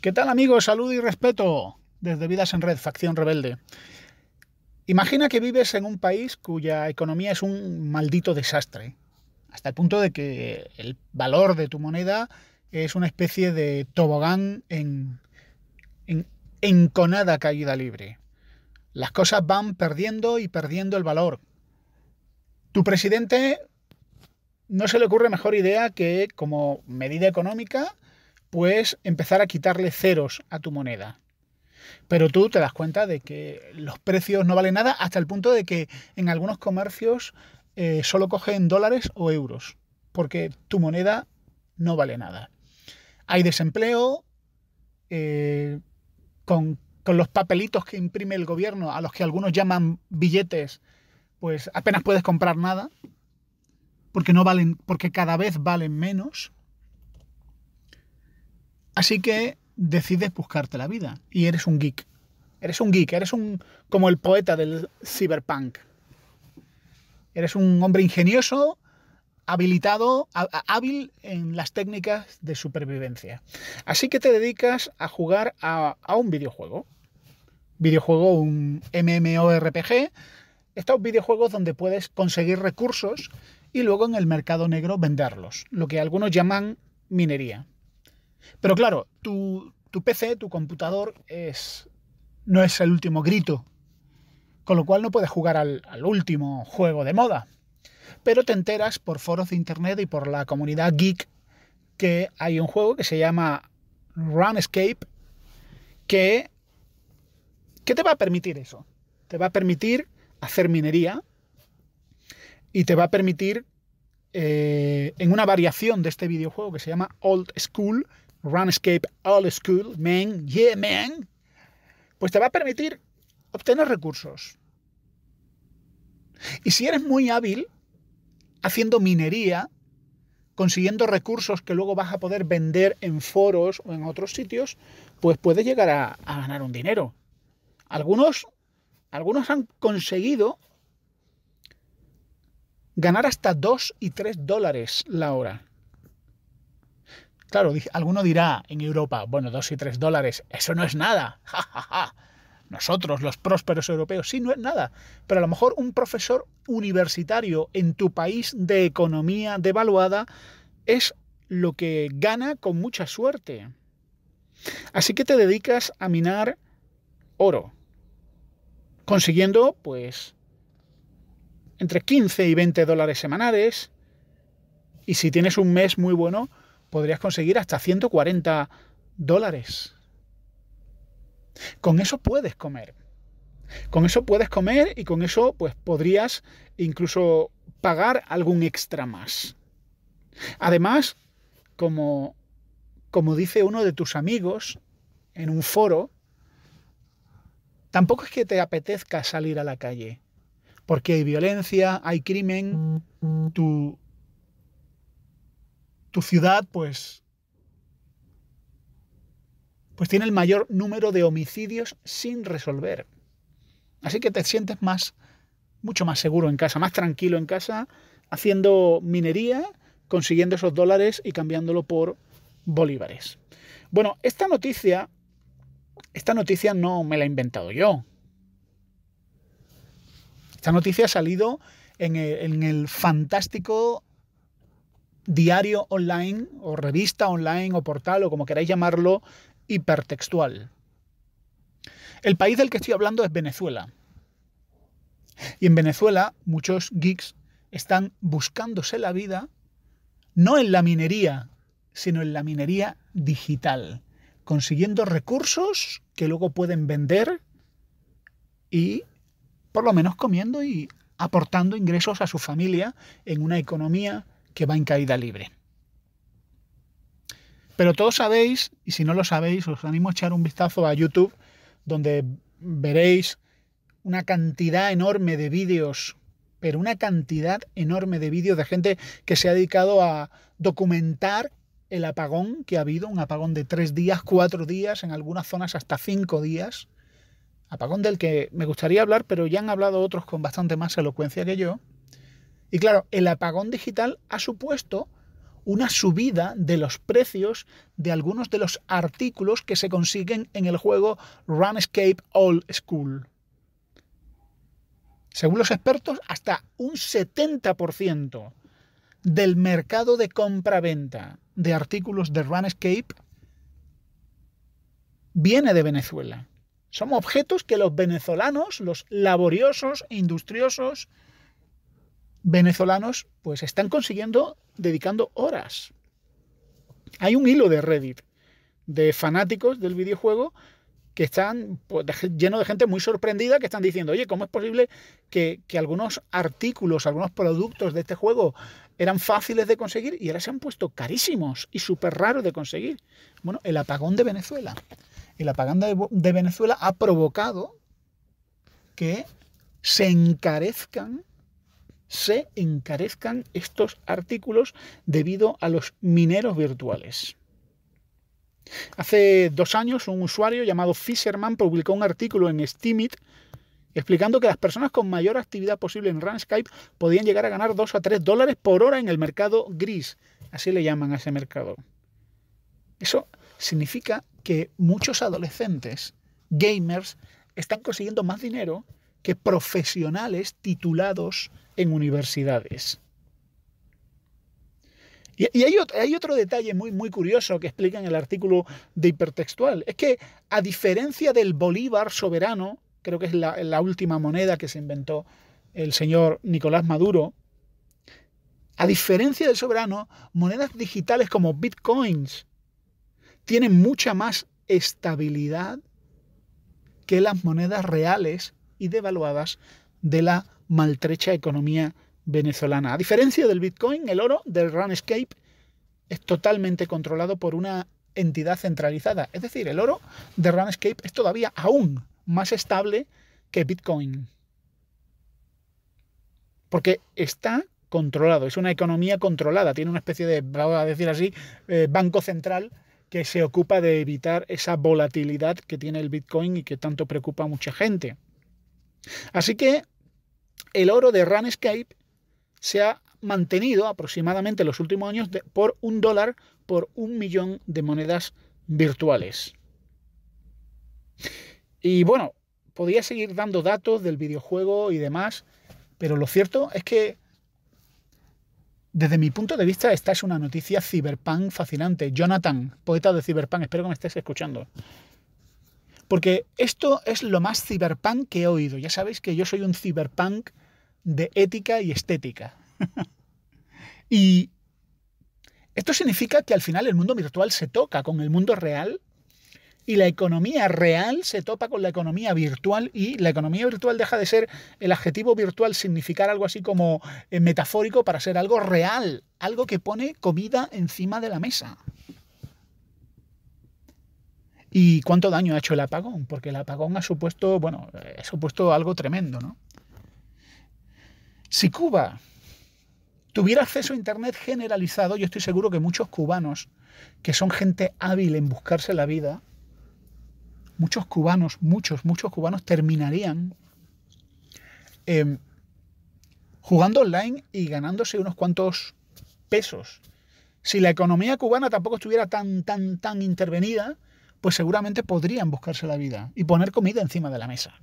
¿Qué tal amigos? Salud y respeto desde Vidas en Red, Facción Rebelde. Imagina que vives en un país cuya economía es un maldito desastre, hasta el punto de que el valor de tu moneda es una especie de tobogán en, en enconada caída libre. Las cosas van perdiendo y perdiendo el valor. Tu presidente no se le ocurre mejor idea que, como medida económica, puedes empezar a quitarle ceros a tu moneda. Pero tú te das cuenta de que los precios no valen nada hasta el punto de que en algunos comercios eh, solo cogen dólares o euros, porque tu moneda no vale nada. Hay desempleo, eh, con, con los papelitos que imprime el gobierno, a los que algunos llaman billetes, pues apenas puedes comprar nada, porque no valen, porque cada vez valen menos. Así que decides buscarte la vida y eres un geek. Eres un geek, eres un como el poeta del cyberpunk. Eres un hombre ingenioso, habilitado, hábil en las técnicas de supervivencia. Así que te dedicas a jugar a, a un videojuego. Videojuego, un MMORPG. Estos videojuegos donde puedes conseguir recursos y luego en el mercado negro venderlos, lo que algunos llaman minería. Pero claro, tu, PC, tu computador, es, no es el último grito. Con lo cual no puedes jugar al, último juego de moda. Pero te enteras por foros de internet y por la comunidad geek que hay un juego que se llama Runescape que, que te va a permitir eso. Te va a permitir hacer minería y te va a permitir eh, en una variación de este videojuego que se llama Old School RuneScape All School, man, yeah, man, pues te va a permitir obtener recursos. Y si eres muy hábil haciendo minería, consiguiendo recursos que luego vas a poder vender en foros o en otros sitios, pues puedes llegar a, ganar un dinero. Algunos, algunos han conseguido ganar hasta 2 y 3 dólares la hora. Claro, alguno dirá en Europa, bueno, dos y tres dólares, eso no es nada. Nosotros, los prósperos europeos, sí, no es nada. Pero a lo mejor un profesor universitario en tu país de economía devaluada es lo que gana con mucha suerte. Así que te dedicas a minar oro, consiguiendo pues entre 15 y 20 dólares semanales. Y si tienes un mes muy bueno, podrías conseguir hasta 140 dólares. Con eso puedes comer. Con eso puedes comer y con eso pues podrías incluso pagar algún extra más. Además, como, como dice uno de tus amigos en un foro, tampoco es que te apetezca salir a la calle, porque hay violencia, hay crimen, tu tu ciudad, pues, pues tiene el mayor número de homicidios sin resolver. Así que te sientes más, mucho más seguro en casa, más tranquilo en casa, haciendo minería, consiguiendo esos dólares y cambiándolo por bolívares. Bueno, esta noticia, esta noticia no me la he inventado yo. Esta noticia ha salido en el, en el fantástico diario online o revista online o portal o como queráis llamarlo, hipertextual. El país del que estoy hablando es Venezuela. Y en Venezuela muchos geeks están buscándose la vida no en la minería, sino en la minería digital, consiguiendo recursos que luego pueden vender y por lo menos comiendo y aportando ingresos a su familia en una economía que va en caída libre. Pero todos sabéis, y si no lo sabéis, os animo a echar un vistazo a YouTube, donde veréis una cantidad enorme de vídeos, pero una cantidad enorme de vídeos de gente que se ha dedicado a documentar el apagón que ha habido, un apagón de tres días, cuatro días, en algunas zonas hasta cinco días. Apagón del que me gustaría hablar, pero ya han hablado otros con bastante más elocuencia que yo. Y claro, el apagón digital ha supuesto una subida de los precios de algunos de los artículos que se consiguen en el juego Runescape Old School. Según los expertos, hasta un 70% del mercado de compra-venta de artículos de Runescape viene de Venezuela. Son objetos que los venezolanos, los laboriosos, industriosos, venezolanos pues están consiguiendo dedicando horas. Hay un hilo de Reddit de fanáticos del videojuego que están llenos pues, lleno de gente muy sorprendida que están diciendo, oye, ¿cómo es posible que, algunos artículos, algunos productos de este juego eran fáciles de conseguir y ahora se han puesto carísimos y súper raros de conseguir? Bueno, el apagón de Venezuela. El apagón de Venezuela ha provocado que se encarezcan se encarezcan estos artículos debido a los mineros virtuales. Hace dos años un usuario llamado Fisherman publicó un artículo en Steamit explicando que las personas con mayor actividad posible en Skype podían llegar a ganar 2 a 3 dólares por hora en el mercado gris, así le llaman a ese mercado. Eso significa que muchos adolescentes gamers están consiguiendo más dinero que profesionales titulados en universidades. Y, hay, otro, detalle muy, muy curioso que explica en el artículo de hipertextual. Es que a diferencia del bolívar soberano, creo que es la, la última moneda que se inventó el señor Nicolás Maduro, a diferencia del soberano, monedas digitales como bitcoins tienen mucha más estabilidad que las monedas reales y devaluadas de la maltrecha economía venezolana. A diferencia del Bitcoin, el oro del Runescape es totalmente controlado por una entidad centralizada. Es decir, el oro de Runescape es todavía aún más estable que Bitcoin. Porque está controlado, es una economía controlada, tiene una especie de, vamos a decir así, eh, banco central que se ocupa de evitar esa volatilidad que tiene el Bitcoin y que tanto preocupa a mucha gente. Así que el oro de RuneScape se ha mantenido aproximadamente en los últimos años por un dólar por un millón de monedas virtuales. Y bueno, podría seguir dando datos del videojuego y demás, pero lo cierto es que desde mi punto de vista esta es una noticia ciberpunk fascinante. Jonathan, poeta de ciberpunk, espero que me estés escuchando. Porque esto es lo más ciberpunk que he oído. Ya sabéis que yo soy un ciberpunk de ética y estética. y esto significa que al final el mundo virtual se toca con el mundo real y la economía real se topa con la economía virtual y la economía virtual deja de ser el adjetivo virtual significar algo así como eh, metafórico para ser algo real, algo que pone comida encima de la mesa. ¿Y cuánto daño ha hecho el apagón? Porque el apagón ha supuesto, bueno, eh, ha supuesto algo tremendo, ¿no? Si Cuba tuviera acceso a Internet generalizado, yo estoy seguro que muchos cubanos, que son gente hábil en buscarse la vida, muchos cubanos, muchos, muchos cubanos terminarían em, jugando online y ganándose unos cuantos pesos. Si la economía cubana tampoco estuviera tan, tan, tan intervenida, pues seguramente podrían buscarse la vida y poner comida encima de la mesa.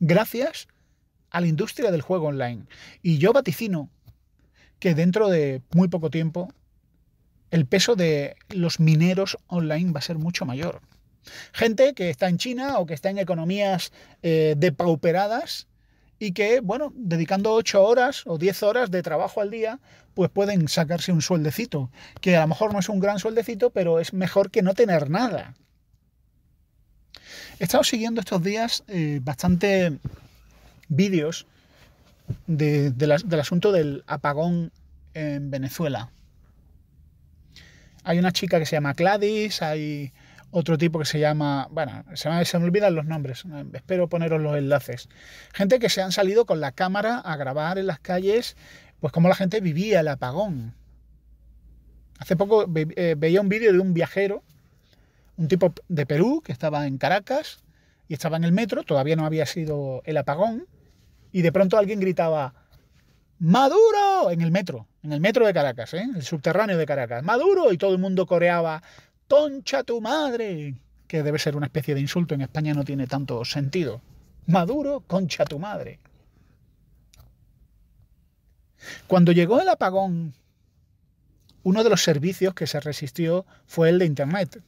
Gracias a la industria del juego online. Y yo vaticino que dentro de muy poco tiempo el peso de los mineros online va a ser mucho mayor. Gente que está en China o que está en economías eh, depauperadas y que, bueno, dedicando 8 horas o 10 horas de trabajo al día, pues pueden sacarse un sueldecito, que a lo mejor no es un gran sueldecito, pero es mejor que no tener nada. He estado siguiendo estos días eh, bastante vídeos del asunto del apagón en Venezuela. Hay una chica que se llama Gladys, hay otro tipo que se llama, bueno, se me, olvidan los nombres, espero poneros los enlaces. Gente que se han salido con la cámara a grabar en las calles, pues cómo la gente vivía el apagón. Hace poco eh, veía un vídeo de un viajero, un tipo de Perú que estaba en Caracas y estaba en el metro, todavía no había sido el apagón, y de pronto alguien gritaba, Maduro en el metro, en el metro de Caracas, ¿eh? en el subterráneo de Caracas, Maduro, y todo el mundo coreaba concha tu madre, que debe ser una especie de insulto, en España no tiene tanto sentido. Maduro, concha tu madre. Cuando llegó el apagón, uno de los servicios que se resistió fue el de Internet.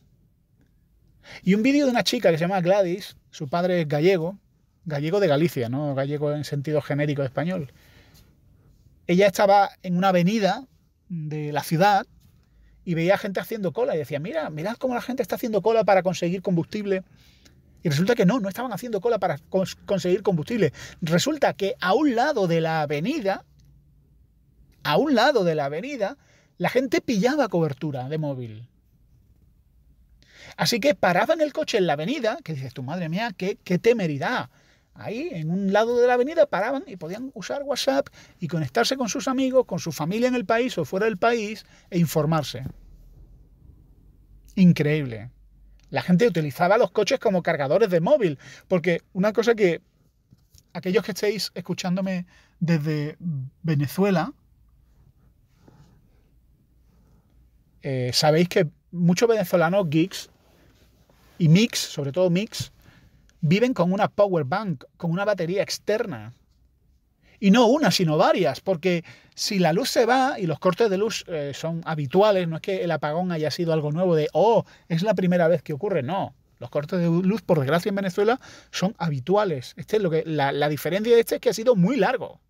Y un vídeo de una chica que se llama Gladys, su padre es gallego, gallego de Galicia, no gallego en sentido genérico español. Ella estaba en una avenida de la ciudad y veía gente haciendo cola y decía, mira, mirad cómo la gente está haciendo cola para conseguir combustible. Y resulta que no, no estaban haciendo cola para conseguir combustible. Resulta que a un lado de la avenida, a un lado de la avenida, la gente pillaba cobertura de móvil. Así que paraban el coche en la avenida, que dices, tu madre mía, qué, qué temeridad Ahí, en un lado de la avenida, paraban y podían usar WhatsApp y conectarse con sus amigos, con su familia en el país o fuera del país e informarse. Increíble. La gente utilizaba los coches como cargadores de móvil, porque una cosa que aquellos que estéis escuchándome desde Venezuela, eh, sabéis que muchos venezolanos geeks y mix, sobre todo mix, viven con una power bank, con una batería externa. Y no una, sino varias, porque si la luz se va y los cortes de luz eh, son habituales, no es que el apagón haya sido algo nuevo de, oh, es la primera vez que ocurre, no. Los cortes de luz, por desgracia, en Venezuela son habituales. Este es lo que, la, la diferencia de este es que ha sido muy largo.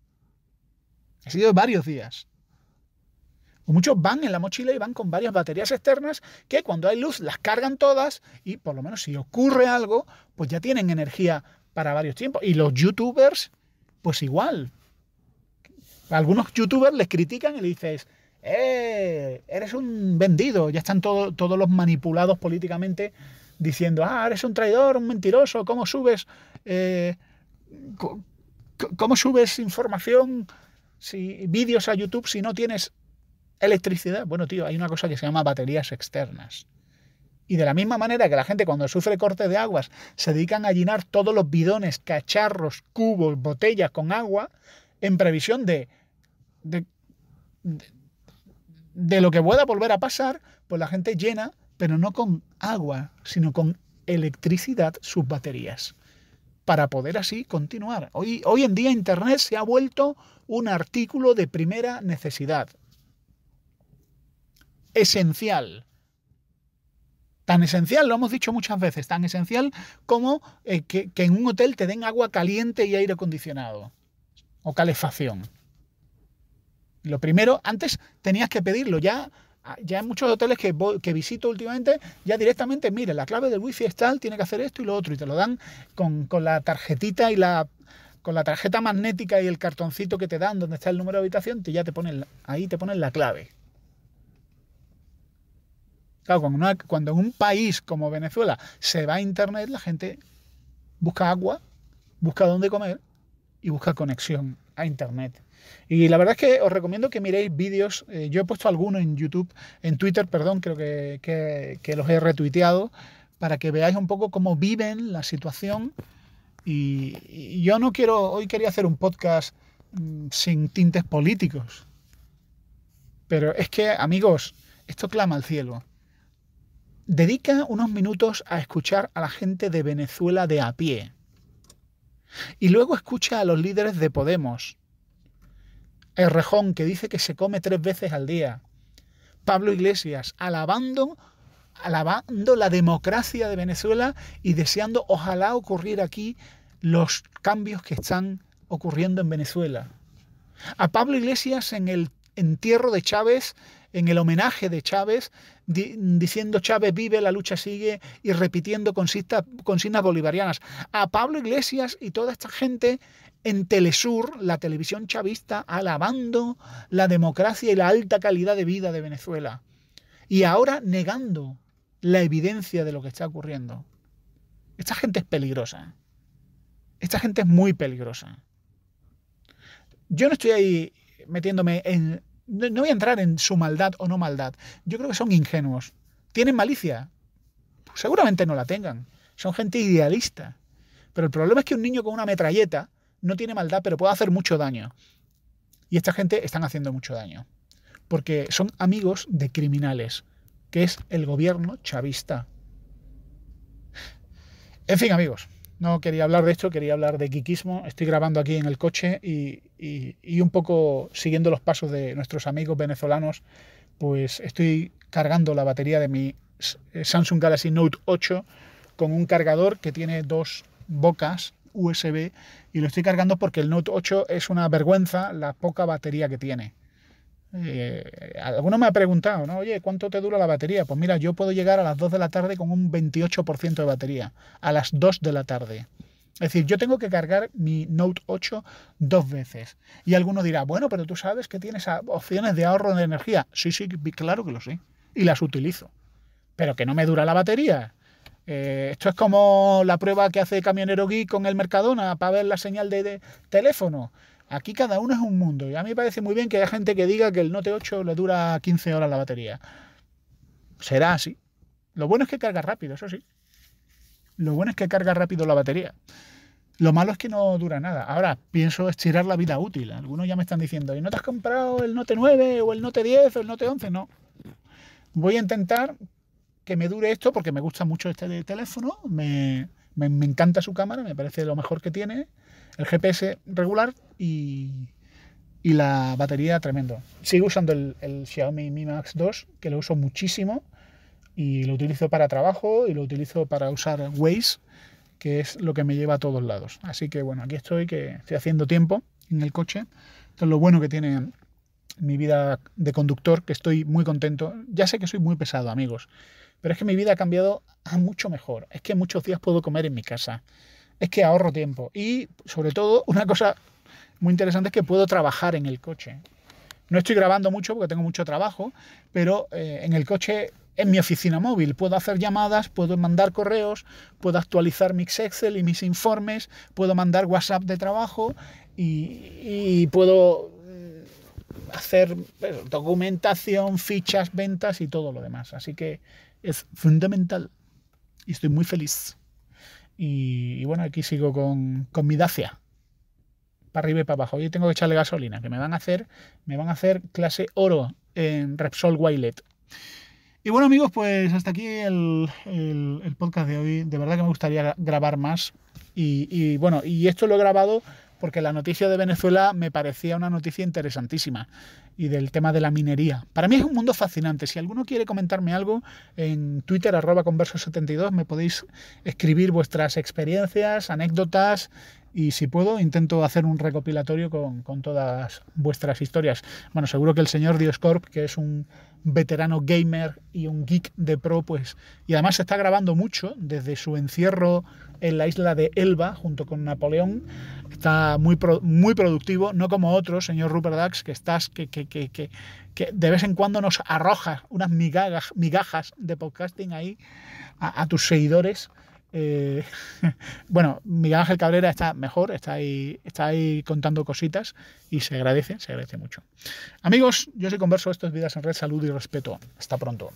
Ha sido varios días muchos van en la mochila y van con varias baterías externas que cuando hay luz las cargan todas y por lo menos si ocurre algo, pues ya tienen energía para varios tiempos. Y los youtubers, pues igual. Algunos youtubers les critican y le dices, eh, eres un vendido. Ya están todos los manipulados políticamente diciendo, ah, eres un traidor, un mentiroso, ¿cómo subes? Eh, ¿Cómo subes información, si, vídeos a YouTube si no tienes electricidad. Bueno, tío, hay una cosa que se llama baterías externas. Y de la misma manera que la gente cuando sufre corte de aguas se dedican a llenar todos los bidones, cacharros, cubos, botellas con agua en previsión de, de, de, lo que pueda volver a pasar, pues la gente llena, pero no con agua, sino con electricidad sus baterías para poder así continuar. Hoy, hoy en día Internet se ha vuelto un artículo de primera necesidad esencial. Tan esencial, lo hemos dicho muchas veces, tan esencial como eh, que, en un hotel te den agua caliente y aire acondicionado o calefacción. Lo primero, antes tenías que pedirlo, ya ya en muchos hoteles que, que, visito últimamente, ya directamente, mire, la clave del wifi es tal, tiene que hacer esto y lo otro, y te lo dan con, la tarjetita y la con la tarjeta magnética y el cartoncito que te dan donde está el número de habitación, te, ya te ponen ahí te ponen la clave. Claro, cuando, en un país como Venezuela se va a Internet, la gente busca agua, busca dónde comer y busca conexión a Internet. Y la verdad es que os recomiendo que miréis vídeos. Eh, yo he puesto algunos en YouTube, en Twitter, perdón, creo que, los he retuiteado, para que veáis un poco cómo viven la situación. Y, yo no quiero, hoy quería hacer un podcast mm, sin tintes políticos. Pero es que, amigos, esto clama al cielo dedica unos minutos a escuchar a la gente de Venezuela de a pie. Y luego escucha a los líderes de Podemos. Rejón que dice que se come tres veces al día. Pablo Iglesias, alabando, alabando la democracia de Venezuela y deseando ojalá ocurrir aquí los cambios que están ocurriendo en Venezuela. A Pablo Iglesias en el entierro de Chávez en el homenaje de Chávez, diciendo Chávez vive, la lucha sigue y repitiendo consignas bolivarianas. A Pablo Iglesias y toda esta gente en Telesur, la televisión chavista, alabando la democracia y la alta calidad de vida de Venezuela. Y ahora negando la evidencia de lo que está ocurriendo. Esta gente es peligrosa. Esta gente es muy peligrosa. Yo no estoy ahí metiéndome en no, voy a entrar en su maldad o no maldad. Yo creo que son ingenuos. ¿Tienen malicia? seguramente no la tengan. Son gente idealista. Pero el problema es que un niño con una metralleta no tiene maldad, pero puede hacer mucho daño. Y esta gente están haciendo mucho daño. Porque son amigos de criminales, que es el gobierno chavista. En fin, amigos. No quería hablar de esto, quería hablar de kikismo. Estoy grabando aquí en el coche y, y un poco siguiendo los pasos de nuestros amigos venezolanos, pues estoy cargando la batería de mi eh, Samsung Galaxy Note 8 con un cargador que tiene dos bocas USB y lo estoy cargando porque el Note 8 es una vergüenza la poca batería que tiene. Eh, alguno me ha preguntado, ¿no? Oye, ¿cuánto te dura la batería? Pues mira, yo puedo llegar a las 2 de la tarde con un 28% de batería, a las 2 de la tarde. Es decir, yo tengo que cargar mi Note 8 dos veces. Y alguno dirá, bueno, pero tú sabes que tienes opciones de ahorro de energía. Sí, sí, claro que lo sé. Y las utilizo. Pero que no me dura la batería. Eh, esto es como la prueba que hace Camionero Geek con el Mercadona para ver la señal de teléfono. Aquí cada uno es un mundo. Y a mí me parece muy bien que haya gente que diga que el Note 8 le dura 15 horas la batería. Será así. Lo bueno es que carga rápido, eso sí. Lo bueno es que carga rápido la batería. Lo malo es que no dura nada. Ahora pienso estirar la vida útil. Algunos ya me están diciendo, ¿y no te has comprado el Note 9 o el Note 10 o el Note 11? No. Voy a intentar que me dure esto porque me gusta mucho este teléfono. me encanta su cámara, me parece lo mejor que tiene el GPS regular y, la batería tremendo. Sigo usando el, Xiaomi Mi Max 2, que lo uso muchísimo y lo utilizo para trabajo y lo utilizo para usar Waze, que es lo que me lleva a todos lados. Así que bueno, aquí estoy, que estoy haciendo tiempo en el coche. es lo bueno que tiene mi vida de conductor, que estoy muy contento. Ya sé que soy muy pesado, amigos, pero es que mi vida ha cambiado a mucho mejor. Es que muchos días puedo comer en mi casa es que ahorro tiempo. Y sobre todo, una cosa muy interesante es que puedo trabajar en el coche. No estoy grabando mucho porque tengo mucho trabajo, pero eh, en el coche en mi oficina móvil. Puedo hacer llamadas, puedo mandar correos, puedo actualizar mi Excel y mis informes, puedo mandar WhatsApp de trabajo y, puedo mm, hacer pues, documentación, fichas, ventas y todo lo demás. Así que es fundamental y estoy muy feliz. Y, bueno, aquí sigo con, con mi Dacia. Para arriba y para abajo. Hoy tengo que echarle gasolina, que me van a hacer, me van a hacer clase oro en Repsol Wilet. Y bueno amigos, pues hasta aquí el, podcast de hoy. De verdad que me gustaría grabar más. Y, y, bueno, y esto lo he grabado porque la noticia de Venezuela me parecía una noticia interesantísima y del tema de la minería. Para mí es un mundo fascinante. Si alguno quiere comentarme algo en Twitter arroba 72 me podéis escribir vuestras experiencias, anécdotas y si puedo intento hacer un recopilatorio con todas vuestras historias. Bueno, seguro que el señor Dioscorp, que es un veterano gamer y un geek de pro, pues. Y además se está grabando mucho desde su encierro en la isla de Elba junto con Napoleón. Está muy, muy productivo, no como otros, señor Rupert Dax, que estás que, que, que, que, de vez en cuando nos arrojas unas migajas, migajas de podcasting ahí a, a tus seguidores. Eh, bueno, Miguel Ángel Cabrera está mejor, está ahí, está ahí contando cositas y se agradece, se agradece mucho. Amigos, yo soy Converso, esto es Vidas en Red, salud y respeto. Hasta pronto.